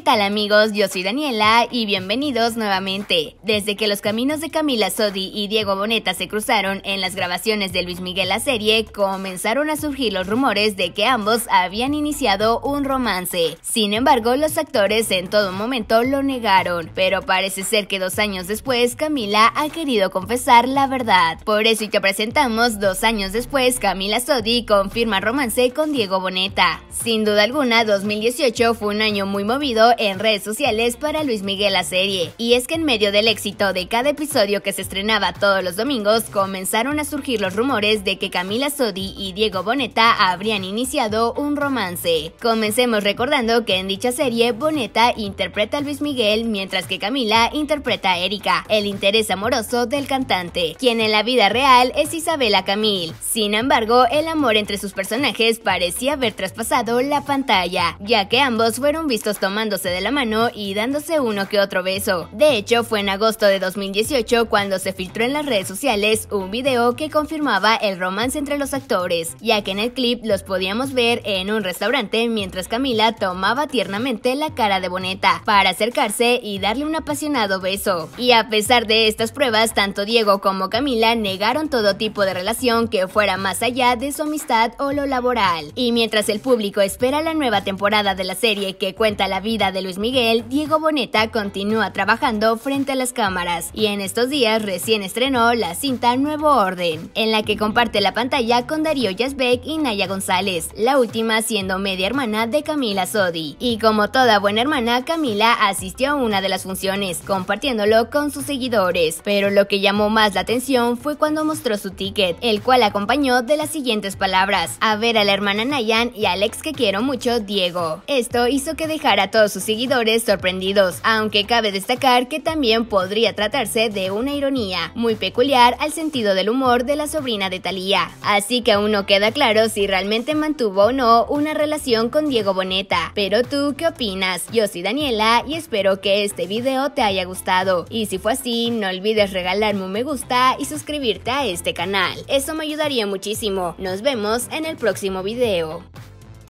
¿Qué tal amigos? Yo soy Daniela y bienvenidos nuevamente. Desde que los caminos de Camila Sodi y Diego Boneta se cruzaron en las grabaciones de Luis Miguel la serie, comenzaron a surgir los rumores de que ambos habían iniciado un romance. Sin embargo, los actores en todo momento lo negaron, pero parece ser que dos años después Camila ha querido confesar la verdad. Por eso y te presentamos dos años después Camila Sodi confirma romance con Diego Boneta. Sin duda alguna, 2018 fue un año muy movido en redes sociales para Luis Miguel la serie. Y es que en medio del éxito de cada episodio que se estrenaba todos los domingos, comenzaron a surgir los rumores de que Camila Sodi y Diego Boneta habrían iniciado un romance. Comencemos recordando que en dicha serie Boneta interpreta a Luis Miguel mientras que Camila interpreta a Erika, el interés amoroso del cantante, quien en la vida real es Isabela Camil. Sin embargo, el amor entre sus personajes parecía haber traspasado la pantalla, ya que ambos fueron vistos tomando de la mano y dándose uno que otro beso. De hecho, fue en agosto de 2018 cuando se filtró en las redes sociales un video que confirmaba el romance entre los actores, ya que en el clip los podíamos ver en un restaurante mientras Camila tomaba tiernamente la cara de Boneta para acercarse y darle un apasionado beso. Y a pesar de estas pruebas, tanto Diego como Camila negaron todo tipo de relación que fuera más allá de su amistad o lo laboral. Y mientras el público espera la nueva temporada de la serie que cuenta la vida de Luis Miguel, Diego Boneta continúa trabajando frente a las cámaras y en estos días recién estrenó la cinta Nuevo Orden, en la que comparte la pantalla con Darío Yazbek y Naya González, la última siendo media hermana de Camila Sodi. Y como toda buena hermana, Camila asistió a una de las funciones, compartiéndolo con sus seguidores, pero lo que llamó más la atención fue cuando mostró su ticket, el cual acompañó de las siguientes palabras, a ver a la hermana Nayan y al ex que quiero mucho, Diego. Esto hizo que dejara a todos sus seguidores sorprendidos, aunque cabe destacar que también podría tratarse de una ironía muy peculiar al sentido del humor de la sobrina de Thalía. Así que aún no queda claro si realmente mantuvo o no una relación con Diego Boneta. Pero tú, ¿qué opinas? Yo soy Daniela y espero que este video te haya gustado. Y si fue así, no olvides regalarme un me gusta y suscribirte a este canal. Eso me ayudaría muchísimo. Nos vemos en el próximo video.